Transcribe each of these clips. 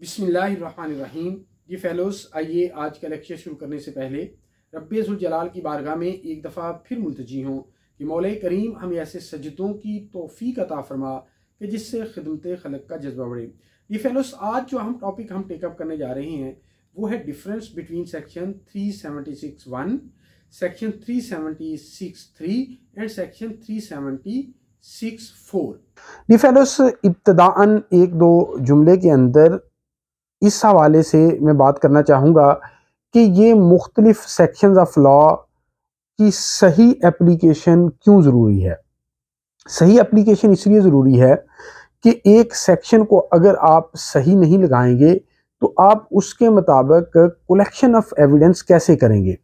बिसमीम जी फेलोस आइए आज का लेक्चर शुरू करने से पहले जलाल की बारगाह में एक दफ़ा फिर मुलतजी हों कि मौल करीम हमें ऐसे सजदों की तोफ़ी अता फरमा कि जिससे खिदमत खलक का जज्बा बढ़े ये फेलोस आज जो हम टॉपिक हम टेकअप करने जा रहे हैं वो है difference between section three seventy six one section three seventy six three and section three seventy six four ये फेलोस इब्तदान एक दो जुमले के अंदर इस हवाले से मैं बात करना चाहूँगा कि ये मुख्तलिफ़ सेक्शन ऑफ लॉ की सही एप्लीकेशन क्यों ज़रूरी है सही एप्लीकेशन इसलिए ज़रूरी है कि एक सेक्शन को अगर आप सही नहीं लगाएंगे तो आप उसके मुताबिक कलेक्शन ऑफ एविडेंस कैसे करेंगे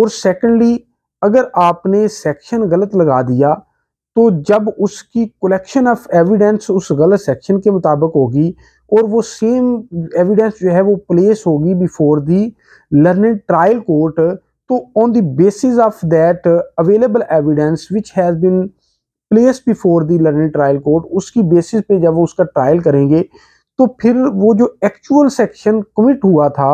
और सेकेंडली अगर आपने सेक्शन गलत लगा दिया तो जब उसकी कलेक्शन ऑफ एविडेंस उस गलत सेक्शन के मुताबिक होगी और वो सेम एविडेंस जो है वो प्लेस होगी before the learning trial court तो on the basis of that available evidence which has been place before the learning trial court उसकी बेसिस पे जब वो उसका ट्रायल करेंगे तो फिर वो जो एक्चुअल सेक्शन कमिट हुआ था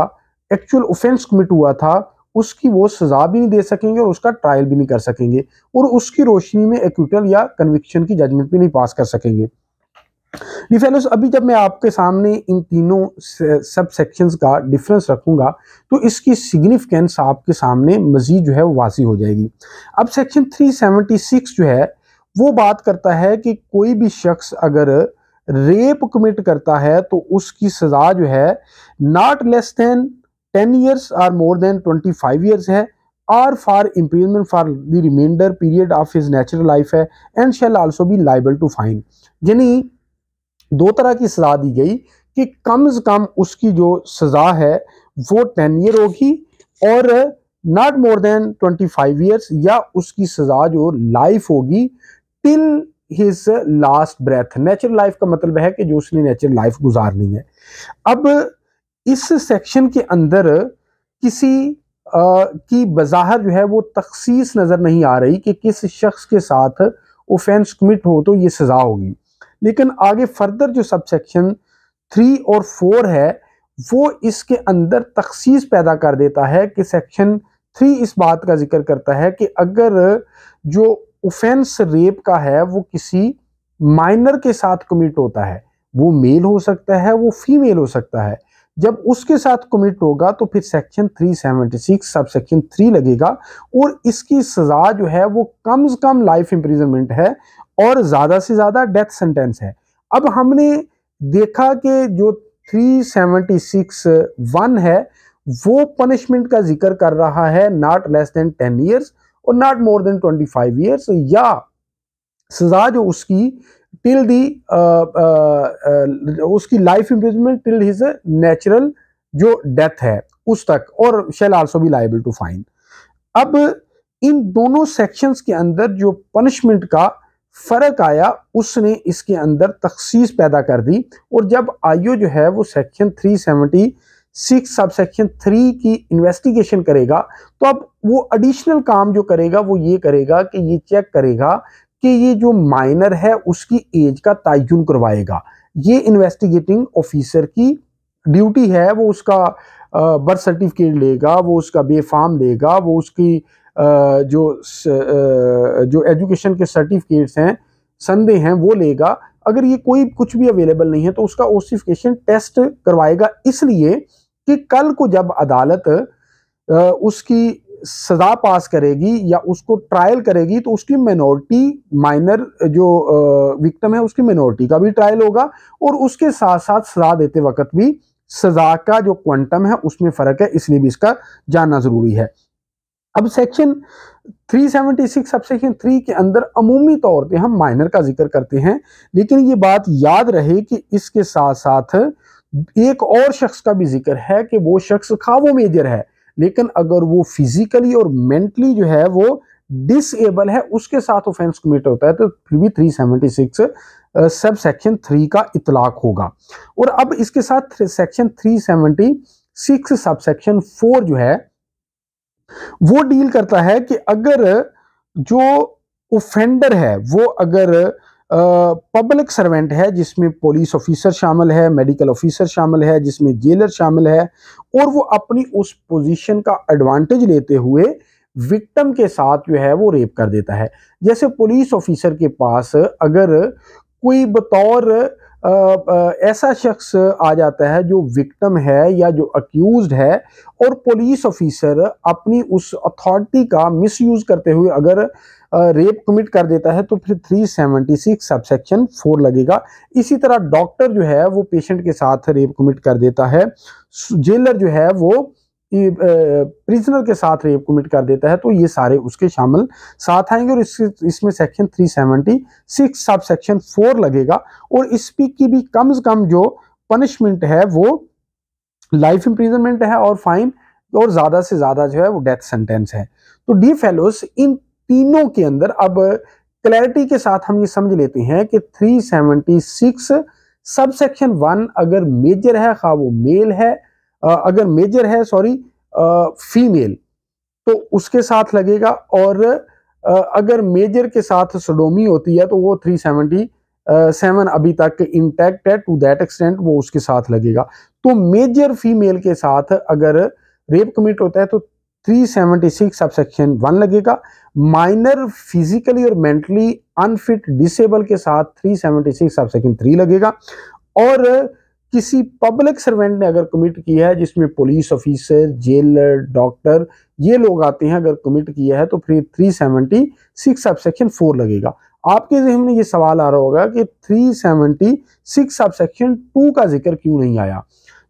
एक्चुअल ऑफेंस कमिट हुआ था उसकी वो सज़ा भी नहीं दे सकेंगे और उसका ट्रायल भी नहीं कर सकेंगे और उसकी रोशनी में एक्यूटल या कन्विक्शन की जजमेंट भी नहीं पास कर सकेंगे डिफेलोस अभी जब मैं आपके सामने इन तीनों सब सेक्शंस का डिफरेंस रखूंगा तो इसकी सिग्निफिकेंस आपके सामने मज़ीद जो है वो वासी हो जाएगी अब सेक्शन 376 जो है वो बात करता है कि कोई भी शख्स अगर रेप कमिट करता है तो उसकी सज़ा जो है not less than ten years or more than twenty five years है or for imprisonment for the remainder period of his natural life है and shall also be liable to fine यानी दो तरह की सज़ा दी गई कि कम से कम उसकी जो सज़ा है वो टेन ईयर होगी और not more than twenty five years या उसकी सज़ा जो लाइफ होगी till his last breath natural life का मतलब है कि जो उसने नेचुरल लाइफ गुजारनी है अब इस सेक्शन के अंदर किसी आ, की बज़ाहर जो है वो तख्सीस नज़र नहीं आ रही कि किस शख्स के साथ ऑफेंस कमिट हो तो ये सज़ा होगी लेकिन आगे फर्दर जो सब सेक्शन थ्री और फोर है वो इसके अंदर तखसीस पैदा कर देता है कि सेक्शन थ्री इस बात का जिक्र करता है कि अगर जो ऑफेंस रेप का है वो किसी माइनर के साथ कमिट होता है वो मेल हो सकता है वो फीमेल हो सकता है जब उसके साथ कमिट होगा तो फिर सेक्शन 376 सब सेक्शन थ्री लगेगा और इसकी सज़ा जो है वो कम से कम लाइफ इम्प्रिजनमेंट है और ज़्यादा से ज़्यादा डेथ सेंटेंस है अब हमने देखा कि जो 376 वन है वो पनिशमेंट का जिक्र कर रहा है not less than ten years और not more than twenty five years या सज़ा जो उसकी till the uh, uh, uh, उसकी life imprisonment till his natural जो डेथ है उस तक और shall also be liable to fine अब इन दोनों सेक्शंस के अंदर जो पनिशमेंट का फ़र्क आया उसने इसके अंदर तखसीस पैदा कर दी और जब आईओ जो है वो सेक्शन 376 सब सेक्शन थ्री की इन्वेस्टिगेशन करेगा तो अब वो एडिशनल काम जो करेगा वो ये करेगा कि ये चेक करेगा कि ये जो माइनर है उसकी एज का तयन करवाएगा ये इन्वेस्टिगेटिंग ऑफिसर की ड्यूटी है वो उसका बर्थ सर्टिफिकेट लेगा वो उसका बेफाम लेगा वो उसकी जो जो एजुकेशन के सर्टिफिकेट्स हैं संदे हैं वो लेगा अगर ये कोई कुछ भी अवेलेबल नहीं है तो उसका ओसिफिकेशन टेस्ट करवाएगा इसलिए कि कल को जब अदालत उसकी सज़ा पास करेगी या उसको ट्रायल करेगी तो उसकी मेनोरिटी माइनर जो विक्टम है उसकी मेनोरिटी का भी ट्रायल होगा और उसके साथ साथ सज़ा देते वक्त भी सज़ा का जो क्वांटम है उसमें फ़र्क है इसलिए भी इसका जानना ज़रूरी है अब सेक्शन 376 अब सेक्शन थ्री के अंदर अमूमी तौर पे हम माइनर का जिक्र करते हैं लेकिन ये बात याद रहे कि इसके साथ साथ एक और शख्स का भी जिक्र है कि वो शख्स खा वो मेजर है लेकिन अगर वो फिजिकली और मेंटली जो है वो डिसेबल है उसके साथ ऑफेंस कमिट होता है तो फिर भी 376 सब सेक्शन थ्री का इतलाक होगा और अब इसके साथ सेक्शन 376 सब सेक्शन फोर जो है वो डील करता है कि अगर जो ऑफेंडर है वो अगर पब्लिक सर्वेंट है जिसमें पुलिस ऑफिसर शामिल है मेडिकल ऑफिसर शामिल है जिसमें जेलर शामिल है और वो अपनी उस पोजीशन का एडवांटेज लेते हुए विक्टम के साथ जो है वो रेप कर देता है जैसे पुलिस ऑफिसर के पास अगर कोई बतौर ऐसा शख्स आ जाता है जो विक्टम है या जो अक्यूज है और पुलिस ऑफिसर अपनी उस अथॉरिटी का मिसयूज़ करते हुए अगर रेप कमिट कर देता है तो फिर 376 सबसेक्शन फोर लगेगा इसी तरह डॉक्टर जो है वो पेशेंट के साथ रेप कमिट कर देता है जेलर जो है वो प्रिजनर के साथ रेप कमिट कर देता है तो ये सारे उसके शामिल साथ आएंगे और इस, इसमें सेक्शन 376 सब सेक्शन फोर लगेगा और इस पी की भी कम से कम जो पनिशमेंट है वो लाइफ इम्प्रिजनमेंट है और फाइन और ज़्यादा से ज़्यादा जो है वो डेथ सेंटेंस है तो डी फेलोस इन तीनों के अंदर अब क्लैरिटी के साथ हम ये समझ लेते हैं कि 376 सबसेक्शन वन अगर मेजर है खा वो मेल है अगर मेजर है सॉरी फीमेल तो उसके साथ लगेगा और अगर मेजर के साथ सडोमी होती है तो वो सेवनटी सेवन अभी तक इंटैक्ट है टू दैट एक्सटेंट वो उसके साथ लगेगा तो मेजर फीमेल के साथ अगर रेप कमिट होता है तो 376 सबसेक्शन वन लगेगा माइनर फिजिकली और मेंटली अनफिट डिसेबल के साथ 376 सबसेक्शन थ्री लगेगा और किसी पब्लिक सर्वेंट ने अगर कमिट किया है जिसमें पुलिस ऑफिसर जेलर डॉक्टर ये लोग आते हैं अगर कमिट किया है तो फिर three seventy six sub section four लगेगा आपके जहन में ये सवाल आ रहा होगा कि three seventy six sub section two का जिक्र क्यों नहीं आया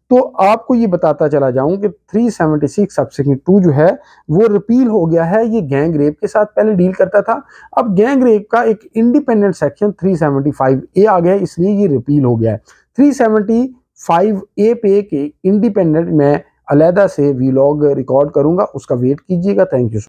तो आपको ये बताता चला जाऊं कि 376 सेक्शन टू जो है वो रिपील हो गया है ये गैंग रेप के साथ पहले डील करता था अब गैंग रेप का एक इंडिपेंडेंट सेक्शन 375 ए आ गया इसलिए ये रिपील हो गया है 375 ए पे के इंडिपेंडेंट मैं अलहदा से वीलॉग रिकॉर्ड करूंगा उसका वेट कीजिएगा थैंक यू